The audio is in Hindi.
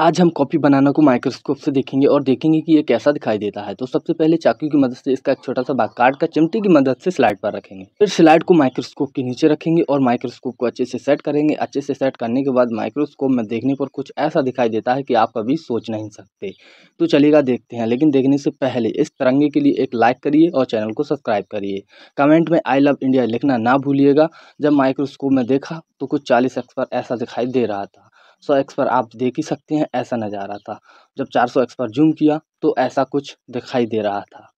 आज हम कॉपी बनाना को माइक्रोस्कोप से देखेंगे और देखेंगे कि ये कैसा दिखाई देता है तो सबसे पहले चाकू की मदद से इसका एक छोटा सा भाग काट कर चिमटी की मदद से स्लाइड पर रखेंगे फिर स्लाइड को माइक्रोस्कोप के नीचे रखेंगे और माइक्रोस्कोप को अच्छे से सेट करेंगे अच्छे से सेट करने के बाद माइक्रोस्कोप में देखने पर कुछ ऐसा दिखाई देता है कि आप कभी सोच नहीं सकते तो चलेगा देखते हैं लेकिन देखने से पहले इस तरंगे के लिए एक लाइक करिए और चैनल को सब्सक्राइब करिए कमेंट में आई लव इंडिया लिखना ना भूलिएगा जब माइक्रोस्कोप में देखा तो कुछ चालीस एक्स पर ऐसा दिखाई दे रहा था सौ एक्स पर आप देख ही सकते हैं ऐसा नज़ारा था जब चार सौ एक्स पर जूम किया तो ऐसा कुछ दिखाई दे रहा था